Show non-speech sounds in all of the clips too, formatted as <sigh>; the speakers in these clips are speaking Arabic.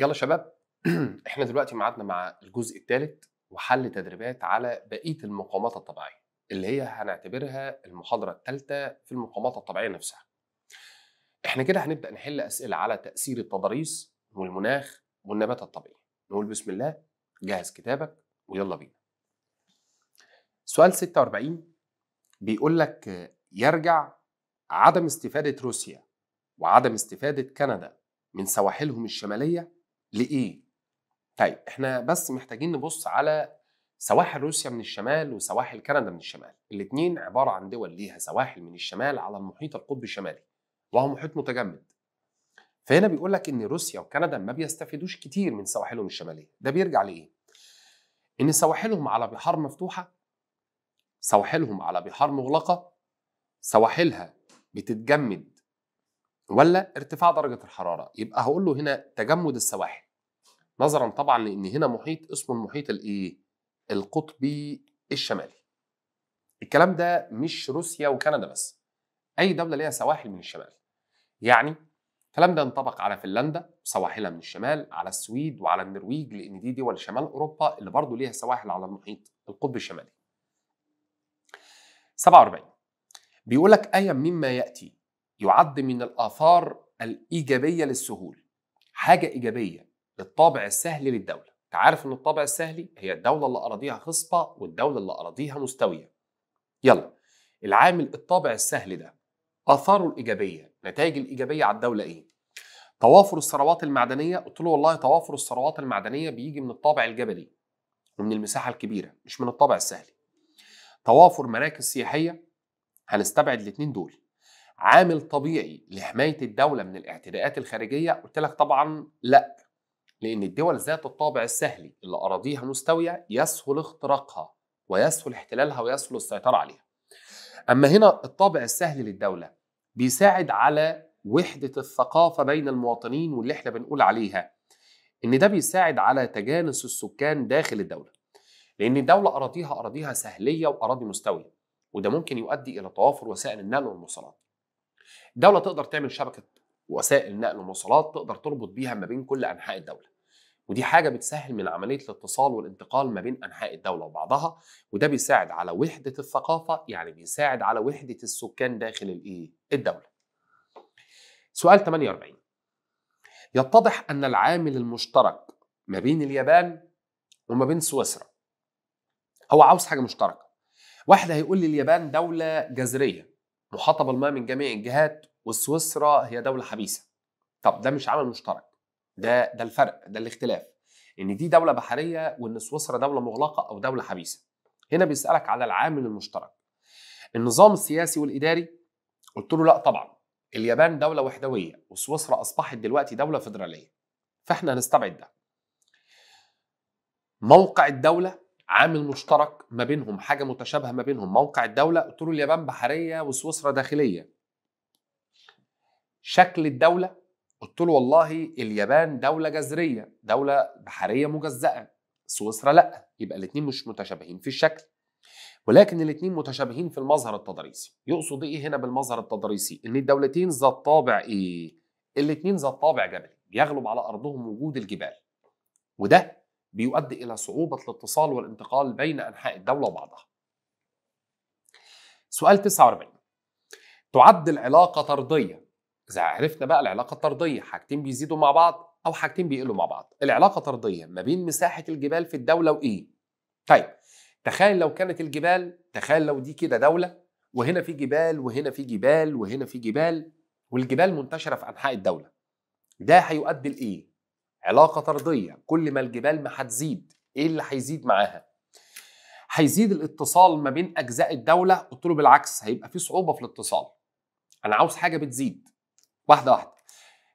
يلا شباب <clears throat> احنا دلوقتي معادنا مع الجزء الثالث وحل تدريبات على بقيه المقاومات الطبيعيه اللي هي هنعتبرها المحاضره الثالثه في المقاومات الطبيعيه نفسها. احنا كده هنبدا نحل اسئله على تاثير التضاريس والمناخ والنبات الطبيعي. نقول بسم الله جهز كتابك ويلا بينا. سؤال 46 بيقول لك يرجع عدم استفاده روسيا وعدم استفاده كندا من سواحلهم الشماليه لايه؟ طيب احنا بس محتاجين نبص على سواحل روسيا من الشمال وسواحل كندا من الشمال الاثنين عبارة عن دول ليها سواحل من الشمال على المحيط القطبي الشمالي وهو محيط متجمد فهنا بيقول لك ان روسيا وكندا ما بيستفيدوش كتير من سواحلهم الشماليه ده بيرجع لايه ان سواحلهم على بحار مفتوحه سواحلهم على بحار مغلقه سواحلها بتتجمد ولا ارتفاع درجه الحراره يبقى هقول له هنا تجمد السواحل نظرا طبعا لان هنا محيط اسمه المحيط الايه القطبي الشمالي الكلام ده مش روسيا وكندا بس اي دوله ليها سواحل من الشمال يعني الكلام ده انطبق على فنلندا سواحلها من الشمال على السويد وعلى النرويج لان دي دول شمال اوروبا اللي برضه ليها سواحل على المحيط القطب الشمالي 47 بيقول لك مما ياتي يعد من الآثار الإيجابية للسهول حاجة إيجابية للطابع السهل للدولة تعرف أن الطابع السهلي هي الدولة اللي أراضيها خصبة والدولة اللي أراضيها مستوية يلا العامل الطابع السهل ده آثاره الإيجابية نتائج الإيجابية على الدولة إيه؟ توافر الثروات المعدنية قلت له والله توافر الثروات المعدنية بيجي من الطابع الجبلي ومن المساحة الكبيرة مش من الطابع السهلي توافر مراكز سياحية هنستبعد الاتنين دول عامل طبيعي لحمايه الدوله من الاعتداءات الخارجيه قلت لك طبعا لا لان الدول ذات الطابع السهلي اللي اراضيها مستويه يسهل اختراقها ويسهل احتلالها ويسهل السيطره عليها اما هنا الطابع السهل للدوله بيساعد على وحده الثقافه بين المواطنين واللي احنا بنقول عليها ان ده بيساعد على تجانس السكان داخل الدوله لان الدوله اراضيها اراضيها سهليه واراضي مستويه وده ممكن يؤدي الى توافر وسائل النقل والمواصلات الدوله تقدر تعمل شبكه وسائل نقل ومواصلات تقدر تربط بيها ما بين كل انحاء الدوله ودي حاجة بتسهل من عملية الاتصال والانتقال ما بين أنحاء الدولة وبعضها وده بيساعد على وحدة الثقافة يعني بيساعد على وحدة السكان داخل الإيه؟ الدولة. سؤال 48 يتضح أن العامل المشترك ما بين اليابان وما بين سويسرا هو عاوز حاجة مشتركة. واحد هيقول لي اليابان دولة جزرية محاطه بالماء من جميع الجهات وسويسرا هي دوله حبيسه طب ده مش عمل مشترك ده ده الفرق ده الاختلاف ان دي دوله بحريه وان سويسرا دوله مغلقه او دوله حبيسه هنا بيسالك على العامل المشترك النظام السياسي والاداري قلت له لا طبعا اليابان دوله وحدويه وسويسرا اصبحت دلوقتي دوله فيدراليه فاحنا هنستبعد ده موقع الدوله عامل مشترك ما بينهم حاجه متشابهه ما بينهم موقع الدوله قلت له اليابان بحريه وسويسرا داخليه شكل الدوله قلت له والله اليابان دوله جذريه دوله بحريه مجزاه سويسرا لا يبقى الاثنين مش متشابهين في الشكل ولكن الاثنين متشابهين في المظهر التضاريسي يقصد ايه هنا بالمظهر التضاريسي ان الدولتين ذات طابع ايه الاثنين ذات طابع جبلي يغلب على ارضهم وجود الجبال وده بيؤدي إلى صعوبة الاتصال والانتقال بين أنحاء الدولة وبعضها سؤال 49 تعد العلاقة طردية إذا عرفنا بقى العلاقة الطردية حاجتين بيزيدوا مع بعض أو حاجتين بيقلوا مع بعض العلاقة طردية ما بين مساحة الجبال في الدولة وإيه طيب تخيل لو كانت الجبال تخيل لو دي كده دولة وهنا في جبال وهنا في جبال وهنا في جبال والجبال منتشرة في أنحاء الدولة ده هيؤدي لإيه علاقه طرديه كل ما الجبال ما هتزيد ايه اللي هيزيد معاها هيزيد الاتصال ما بين اجزاء الدوله قلت له بالعكس هيبقى في صعوبه في الاتصال انا عاوز حاجه بتزيد واحده واحده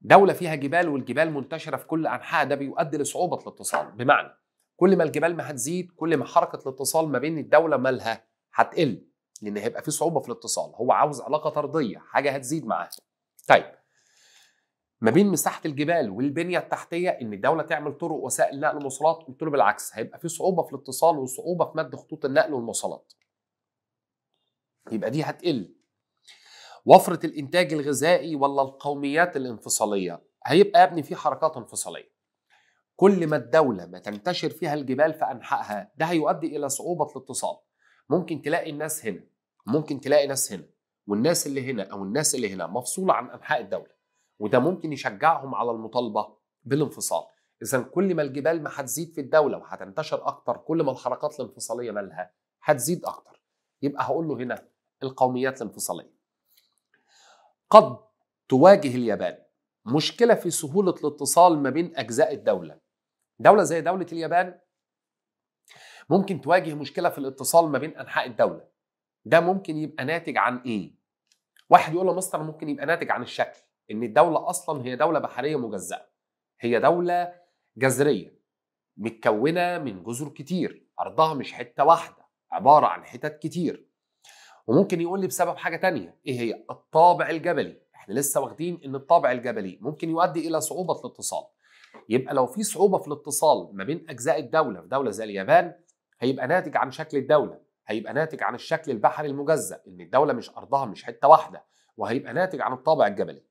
دوله فيها جبال والجبال منتشره في كل انحاء ده بيؤدي لصعوبه الاتصال بمعنى كل ما الجبال ما هتزيد كل ما حركه الاتصال ما بين الدوله مالها هتقل لان هيبقى في صعوبه في الاتصال هو عاوز علاقه طرديه حاجه هتزيد معاها طيب ما بين مساحه الجبال والبنيه التحتيه ان الدوله تعمل طرق وسائل نقل ومواصلات قلت له بالعكس هيبقى في صعوبه في الاتصال وصعوبه في مد خطوط النقل والمواصلات يبقى دي هتقل وفره الانتاج الغذائي ولا القوميات الانفصاليه هيبقى يا ابني في حركات انفصاليه كل ما الدوله ما تنتشر فيها الجبال في انحائها ده هيؤدي الى صعوبه الاتصال ممكن تلاقي الناس هنا ممكن تلاقي ناس هنا والناس اللي هنا او الناس اللي هنا مفصوله عن انحاء الدوله وده ممكن يشجعهم على المطالبه بالانفصال اذا كل ما الجبال ما هتزيد في الدوله وهتنتشر اكتر كل ما الحركات الانفصاليه مالها هتزيد اكتر يبقى هقول له هنا القوميات الانفصاليه قد تواجه اليابان مشكله في سهوله الاتصال ما بين اجزاء الدوله دوله زي دوله اليابان ممكن تواجه مشكله في الاتصال ما بين انحاء الدوله ده ممكن يبقى ناتج عن ايه واحد يقول له مستر ممكن يبقى ناتج عن الشكل ان الدوله اصلا هي دوله بحريه مجزاه هي دوله جزريه متكونه من جزر كتير ارضها مش حته واحده عباره عن حتت كتير وممكن يقول لي بسبب حاجه تانية ايه هي الطابع الجبلي احنا لسه واخدين ان الطابع الجبلي ممكن يؤدي الى صعوبه في الاتصال يبقى لو في صعوبه في الاتصال ما بين اجزاء الدوله في دوله زي اليابان هيبقى ناتج عن شكل الدوله هيبقى ناتج عن الشكل البحري المجزأ ان الدوله مش ارضها مش حته واحده وهيبقى ناتج عن الطابع الجبلي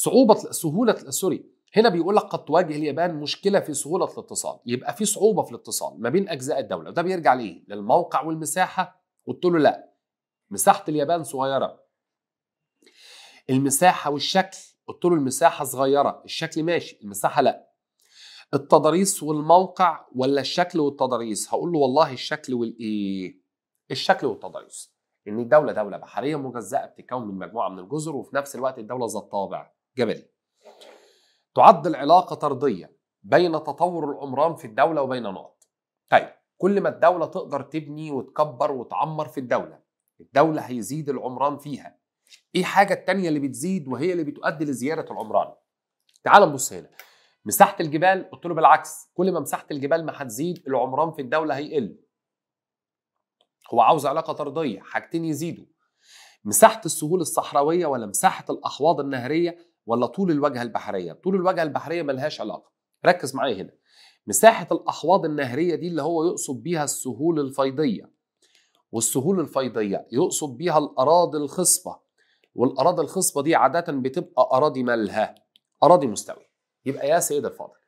صعوبه سهوله سوري هنا بيقول لك قد تواجه اليابان مشكله في سهوله الاتصال يبقى في صعوبه في الاتصال ما بين اجزاء الدوله وده بيرجع ليه للموقع والمساحه قلت له لا مساحه اليابان صغيره المساحه والشكل قلت له المساحه صغيره الشكل ماشي المساحه لا التضاريس والموقع ولا الشكل والتضاريس هقول له والله الشكل والايه الشكل والتضاريس ان الدوله دوله بحريه مجزاه بتتكون من مجموعه من الجزر وفي نفس الوقت الدوله ذات طابع جبلي تعد العلاقة طردية بين تطور العمران في الدولة وبين نقط طيب كل ما الدولة تقدر تبني وتكبر وتعمر في الدولة الدولة هيزيد العمران فيها ايه حاجة التانية اللي بتزيد وهي اللي بتؤدي لزيادة العمران تعال نبص هنا مساحة الجبال قلت له بالعكس كل ما مساحة الجبال ما هتزيد العمران في الدولة هيقل هو عاوز علاقة طردية حاجتين يزيدوا مساحة السهول الصحراوية ولا مساحة الأحواض النهرية ولا طول الواجهه البحريه طول الواجهه البحريه ملهاش علاقه ركز معايا هنا مساحه الاحواض النهريه دي اللي هو يقصد بيها السهول الفيضيه والسهول الفيضيه يقصد بيها الاراضي الخصبه والاراضي الخصبه دي عاده بتبقى اراضي ملهى اراضي مستويه يبقى يا سيد الفاضل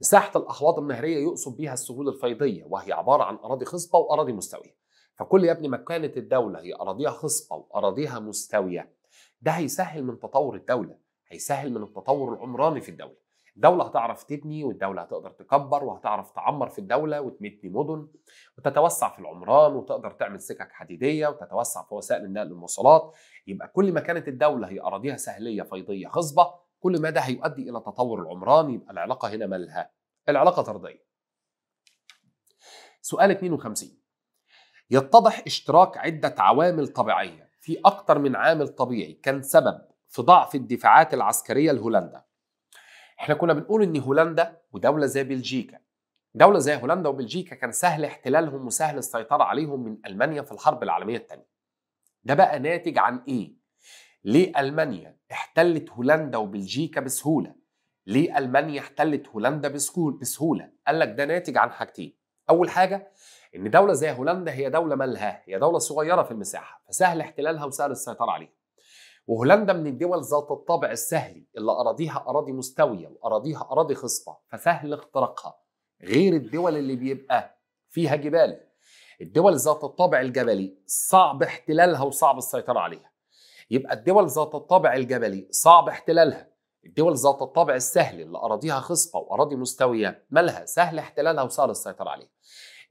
مساحه الاحواض النهريه يقصد بيها السهول الفيضيه وهي عباره عن اراضي خصبه واراضي مستويه فكل يا ابني ما كانت الدوله هي اراضيها خصبه واراضيها مستويه ده هيسهل من تطور الدوله هيسهل من التطور العمراني في الدوله الدولة هتعرف تبني والدولة هتقدر تكبر وهتعرف تعمر في الدولة وتمدني مدن وتتوسع في العمران وتقدر تعمل سكك حديدية وتتوسع في وسائل النقل والمواصلات يبقى كل ما كانت الدولة هي أراضيها سهلية فيضية خصبة كل ما ده هيؤدي إلى تطور العمران يبقى العلاقة هنا مالها العلاقة طردية سؤال 52 يتضح اشتراك عدة عوامل طبيعية في أكتر من عامل طبيعي كان سبب في ضعف الدفاعات العسكريه لهولندا. احنا كنا بنقول ان هولندا ودوله زي بلجيكا دولة زي هولندا وبلجيكا كان سهل احتلالهم وسهل السيطرة عليهم من ألمانيا في الحرب العالمية الثانية. ده بقى ناتج عن إيه؟ ليه ألمانيا احتلت هولندا وبلجيكا بسهولة؟ ليه ألمانيا احتلت هولندا بسهولة؟ قال لك ده ناتج عن حاجتين. أول حاجة إن دولة زي هولندا هي دولة مالها، هي دولة صغيرة في المساحة، فسهل احتلالها وسهل السيطرة عليها. وهولندا من الدول ذات الطابع السهلي اللي أراضيها أراضي مستوية وأراضيها أراضي خصبة فسهل اختراقها غير الدول اللي بيبقى فيها جبال الدول ذات الطابع الجبلي صعب احتلالها وصعب السيطرة عليها يبقى الدول ذات الطابع الجبلي صعب احتلالها الدول ذات الطابع السهل اللي أراضيها خصبة وأراضي مستوية مالها سهل احتلالها وسهل السيطرة عليها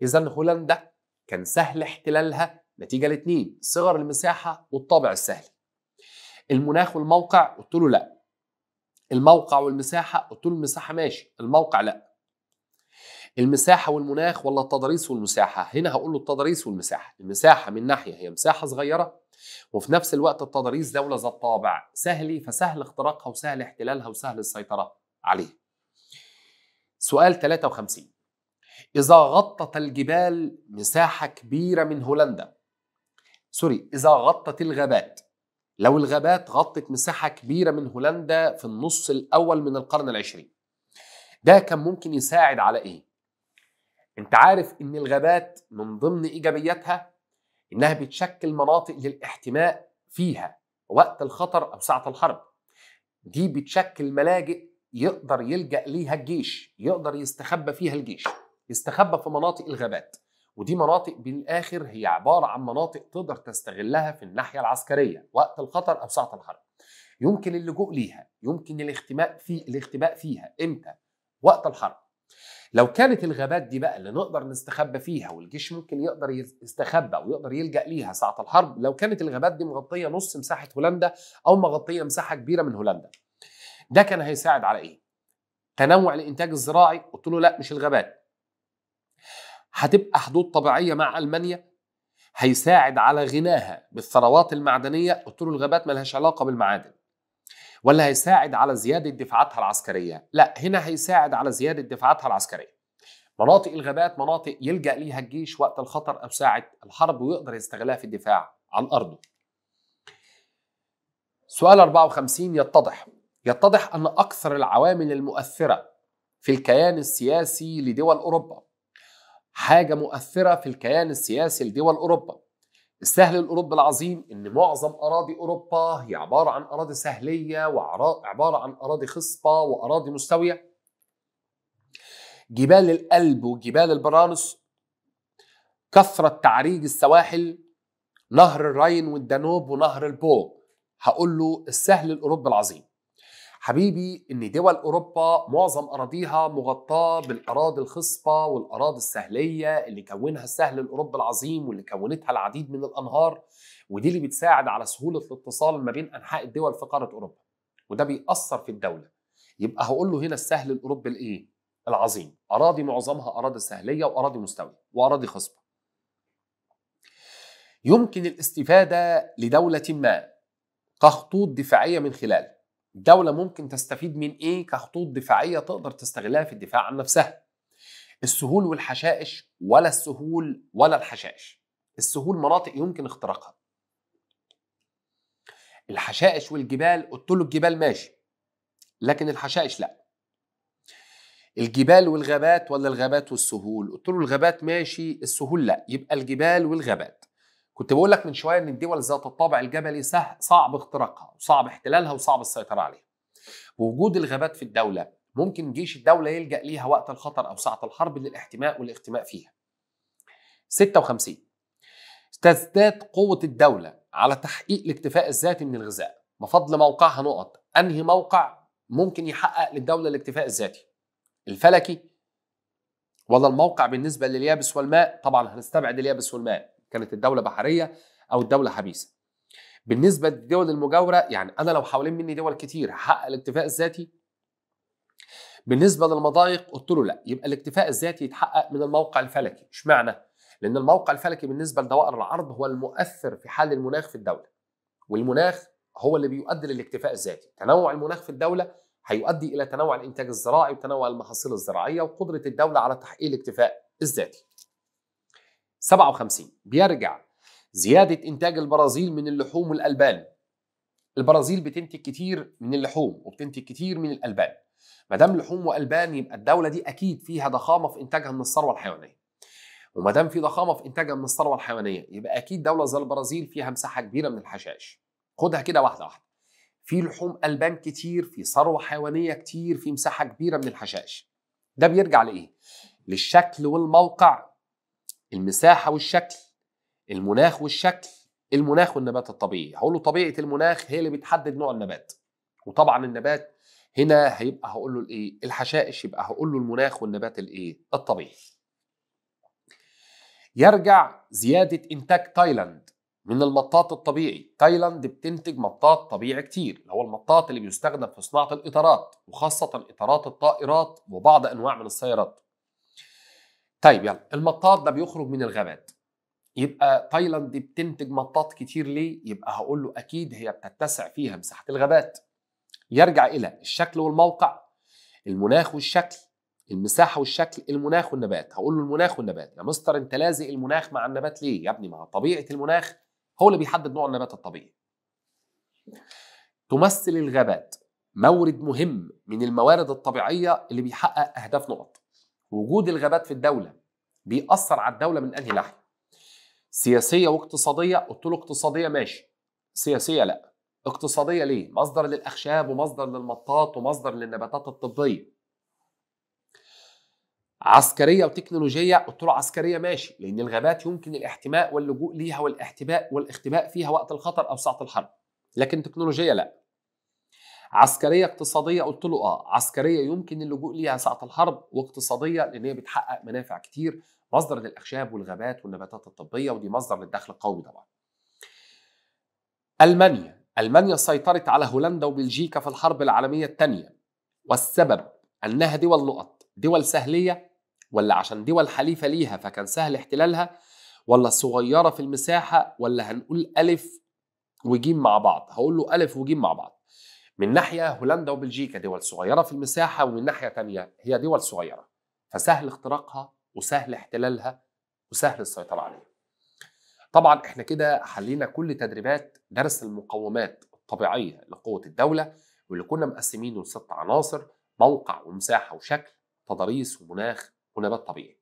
إذا هولندا كان سهل احتلالها نتيجة لاتنين صغر المساحة والطابع السهل المناخ والموقع قلت له لا الموقع والمساحه قلت له المساحه ماشي الموقع لا المساحه والمناخ ولا التضاريس والمساحه هنا هقول له التضاريس والمساحه المساحه من ناحيه هي مساحه صغيره وفي نفس الوقت التضاريس دوله ذات طابع سهلي إيه؟ فسهل اختراقها وسهل احتلالها وسهل السيطره عليها سؤال 53 إذا غطت الجبال مساحة كبيرة من هولندا سوري إذا غطت الغابات لو الغابات غطت مساحة كبيرة من هولندا في النص الأول من القرن العشرين ده كان ممكن يساعد على إيه؟ أنت عارف إن الغابات من ضمن إيجابياتها إنها بتشكل مناطق للاحتماء فيها وقت الخطر أو ساعة الحرب دي بتشكل ملاجئ يقدر يلجأ ليها الجيش يقدر يستخبى فيها الجيش يستخبى في مناطق الغابات ودي مناطق بالاخر هي عباره عن مناطق تقدر تستغلها في الناحيه العسكريه وقت الخطر او ساعه الحرب. يمكن اللجوء ليها، يمكن الاختباء في الاختباء فيها امتى؟ وقت الحرب. لو كانت الغابات دي بقى اللي نقدر نستخبى فيها والجيش ممكن يقدر يستخبى ويقدر يلجا ليها ساعه الحرب لو كانت الغابات دي مغطيه نص مساحه هولندا او مغطيه مساحه كبيره من هولندا ده كان هيساعد على ايه تنوع الانتاج الزراعي قلت له لا مش الغابات هتبقى حدود طبيعيه مع المانيا هيساعد على غناها بالثروات المعدنيه قلت له الغابات ملهاش علاقه بالمعادن ولا هيساعد على زياده دفاعاتها العسكريه لا هنا هيساعد على زياده دفاعاتها العسكريه مناطق الغابات مناطق يلجا ليها الجيش وقت الخطر او ساعه الحرب ويقدر يستغلها في الدفاع عن ارضه سؤال 54 يتضح يتضح ان اكثر العوامل المؤثره في الكيان السياسي لدول اوروبا حاجة مؤثرة في الكيان السياسي لدول أوروبا السهل الأوروبي العظيم إن معظم أراضي أوروبا هي عبارة عن أراضي سهلية وعبارة عن أراضي خصبة وأراضي مستوية جبال الألب وجبال البرانس كثرة تعريج السواحل نهر الراين والدانوب ونهر البو هقول له السهل الأوروبي العظيم حبيبي ان دول اوروبا معظم اراضيها مغطاه بالاراضي الخصبه والاراضي السهليه اللي كونها السهل الاوروبي العظيم واللي كونتها العديد من الانهار ودي اللي بتساعد على سهوله الاتصال ما بين انحاء الدول في قاره اوروبا وده بيأثر في الدوله يبقى هقول له هنا السهل الاوروبي الايه؟ العظيم اراضي معظمها اراضي سهليه واراضي مستويه واراضي خصبه يمكن الاستفاده لدوله ما كخطوط دفاعيه من خلاله الدولة ممكن تستفيد من إيه كخطوط دفاعية تقدر تستغلها في الدفاع عن نفسها السهول والحشائش ولا السهول ولا الحشائش السهول مناطق يمكن اختراقها الحشائش والجبال قلت له الجبال ماشي لكن الحشائش لا الجبال والغابات ولا الغابات والسهول قلت له الغابات ماشي السهول لا يبقى الجبال والغابات كنت بقول لك من شويه ان الدول ذات الطابع الجبلي سهل صعب اختراقها وصعب احتلالها وصعب السيطره عليها. وجود الغابات في الدوله ممكن جيش الدوله يلجا ليها وقت الخطر او ساعه الحرب للاحتماء والاختماء فيها. 56 تزداد قوه الدوله على تحقيق الاكتفاء الذاتي من الغذاء بفضل موقعها نقط انهي موقع ممكن يحقق للدوله الاكتفاء الذاتي الفلكي ولا الموقع بالنسبه لليابس والماء طبعا هنستبعد اليابس والماء كانت الدوله بحريه او الدوله حبيسه بالنسبه للدول المجاوره يعني انا لو حوالين مني دول كتير هحقق الاكتفاء الذاتي بالنسبه للمضايق قلت له لا يبقى الاكتفاء الذاتي يتحقق من الموقع الفلكي اشمعنى لان الموقع الفلكي بالنسبه لدوائر العرض هو المؤثر في حال المناخ في الدوله والمناخ هو اللي بيؤدي للاكتفاء الذاتي تنوع المناخ في الدوله هيؤدي الى تنوع الانتاج الزراعي وتنوع المحاصيل الزراعيه وقدره الدوله على تحقيق الاكتفاء الذاتي 57 بيرجع زيادة إنتاج البرازيل من اللحوم والألبان البرازيل بتنتج كتير من اللحوم وبتنتج كتير من الألبان ما دام لحوم وألبان يبقى الدولة دي أكيد فيها ضخامة في إنتاجها من الثروة الحيوانية وما دام في ضخامة في إنتاجها من الثروة الحيوانية يبقى أكيد دولة زي البرازيل فيها مساحة كبيرة من الحشائش خدها كده واحدة واحدة في لحوم ألبان كتير في ثروة حيوانية كتير في مساحة كبيرة من الحشائش ده بيرجع لإيه؟ للشكل والموقع المساحه والشكل المناخ والشكل المناخ والنبات الطبيعي هقول له طبيعه المناخ هي اللي بتحدد نوع النبات وطبعا النبات هنا هيبقى هقول له الايه الحشائش يبقى هقول له المناخ والنبات الايه الطبيعي يرجع زياده انتاج تايلاند من المطاط الطبيعي تايلاند بتنتج مطاط طبيعي كتير اللي هو المطاط اللي بيستخدم في صناعه الاطارات وخاصه اطارات الطائرات وبعض انواع من السيارات طيب يلا المطاط ده بيخرج من الغابات يبقى تايلاند بتنتج مطاط كتير ليه؟ يبقى هقول له اكيد هي بتتسع فيها مساحه الغابات. يرجع الى الشكل والموقع المناخ والشكل المساحه والشكل المناخ والنبات هقول له المناخ والنبات يا مستر انت لازق المناخ مع النبات ليه؟ يا ابني مع طبيعه المناخ هو اللي بيحدد نوع النبات الطبيعي. تمثل الغابات مورد مهم من الموارد الطبيعيه اللي بيحقق اهداف نقط. وجود الغابات في الدوله بيأثر على الدوله من انهي ناحيه؟ سياسيه واقتصاديه قلت له اقتصاديه ماشي سياسيه لا اقتصاديه ليه؟ مصدر للاخشاب ومصدر للمطاط ومصدر للنباتات الطبيه عسكرية وتكنولوجية قلت له عسكرية ماشي لأن الغابات يمكن الاحتماء واللجوء ليها والاحتباء والاختباء فيها وقت الخطر أو ساعة الحرب لكن تكنولوجية لا عسكريه اقتصاديه قلت له اه عسكريه يمكن اللجوء ليها ساعه الحرب واقتصاديه لان هي بتحقق منافع كتير مصدر للاخشاب والغابات والنباتات الطبيه ودي مصدر للدخل القومي طبعا المانيا المانيا سيطرت على هولندا وبلجيكا في الحرب العالميه الثانيه والسبب انها دول نقط دول سهليه ولا عشان دول حليفه ليها فكان سهل احتلالها ولا صغيره في المساحه ولا هنقول الف وجيم مع بعض هقول له الف وجيم مع بعض من ناحية هولندا وبلجيكا دول صغيرة في المساحة ومن ناحية ثانيه هي دول صغيرة فسهل اختراقها وسهل احتلالها وسهل السيطرة عليها طبعا احنا كده حلينا كل تدريبات درس المقومات الطبيعية لقوة الدولة واللي كنا مقسمينه لست عناصر موقع ومساحة وشكل تضاريس ومناخ ونبات طبيعي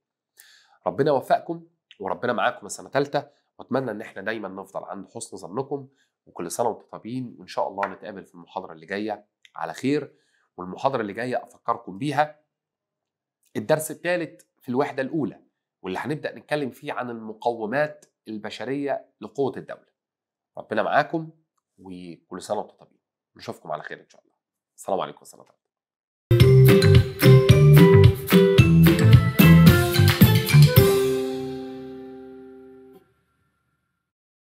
ربنا يوفقكم وربنا معاكم السنة الثالثه واتمنى ان احنا دايما نفضل عند حسن ظنكم وكل سنه وانتم طيبين وان شاء الله نتقابل في المحاضره اللي جايه على خير والمحاضره اللي جايه افكركم بيها الدرس الثالث في الوحده الاولى واللي هنبدا نتكلم فيه عن المقومات البشريه لقوه الدوله ربنا معاكم وكل سنه وانتم طيبين نشوفكم على خير ان شاء الله السلام عليكم ورحمه الله